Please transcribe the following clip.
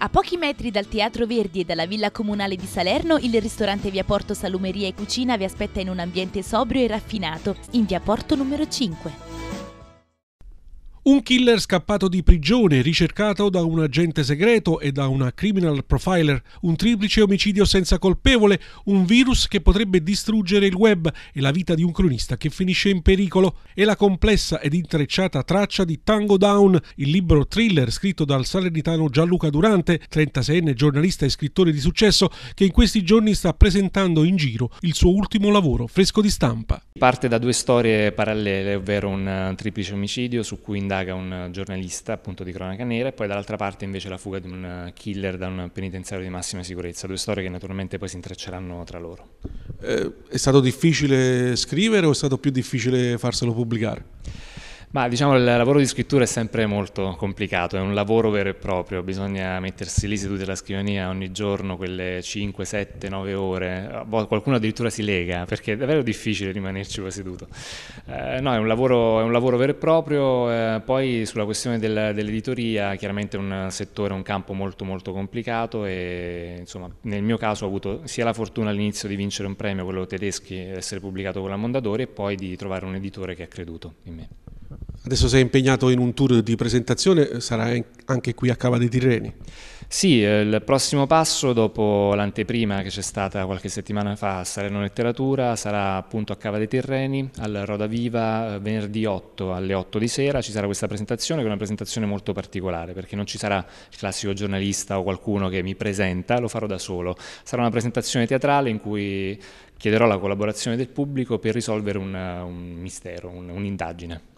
A pochi metri dal Teatro Verdi e dalla Villa Comunale di Salerno, il ristorante Via Porto Salumeria e Cucina vi aspetta in un ambiente sobrio e raffinato, in Via Porto numero 5. Un killer scappato di prigione, ricercato da un agente segreto e da una criminal profiler, un triplice omicidio senza colpevole, un virus che potrebbe distruggere il web e la vita di un cronista che finisce in pericolo e la complessa ed intrecciata traccia di Tango Down, il libro thriller scritto dal salernitano Gianluca Durante, 36enne giornalista e scrittore di successo, che in questi giorni sta presentando in giro il suo ultimo lavoro, fresco di stampa. Parte da due storie parallele, ovvero un eh, triplice omicidio su cui indagare indaga un eh, giornalista appunto di cronaca nera e poi dall'altra parte invece la fuga di un eh, killer da un penitenziario di massima sicurezza, due storie che naturalmente poi si intrecceranno tra loro. Eh, è stato difficile scrivere o è stato più difficile farselo pubblicare? Ma diciamo il lavoro di scrittura è sempre molto complicato, è un lavoro vero e proprio, bisogna mettersi lì seduti alla scrivania ogni giorno quelle 5, 7, 9 ore, qualcuno addirittura si lega perché è davvero difficile rimanerci poi seduto. Eh, no, è un, lavoro, è un, lavoro, vero e proprio, eh, poi sulla questione del, dell'editoria chiaramente è un settore, un campo molto molto complicato e insomma nel mio caso ho avuto sia la fortuna all'inizio di vincere un premio, quello tedeschi, essere pubblicato con la Mondadori e poi di trovare un editore che ha creduto in me. Adesso sei impegnato in un tour di presentazione, sarai anche qui a Cava dei Tirreni. Sì, eh, il prossimo passo dopo l'anteprima che c'è stata qualche settimana fa a Sereno Letteratura sarà appunto a Cava dei Tirreni, al Rodaviva eh, venerdì 8 alle 8 di sera ci sarà questa presentazione che è una presentazione molto particolare perché non ci sarà il classico giornalista o qualcuno che mi presenta, lo farò da solo. Sarà una presentazione teatrale in cui chiederò la collaborazione del pubblico per risolvere un, un mistero, un'indagine.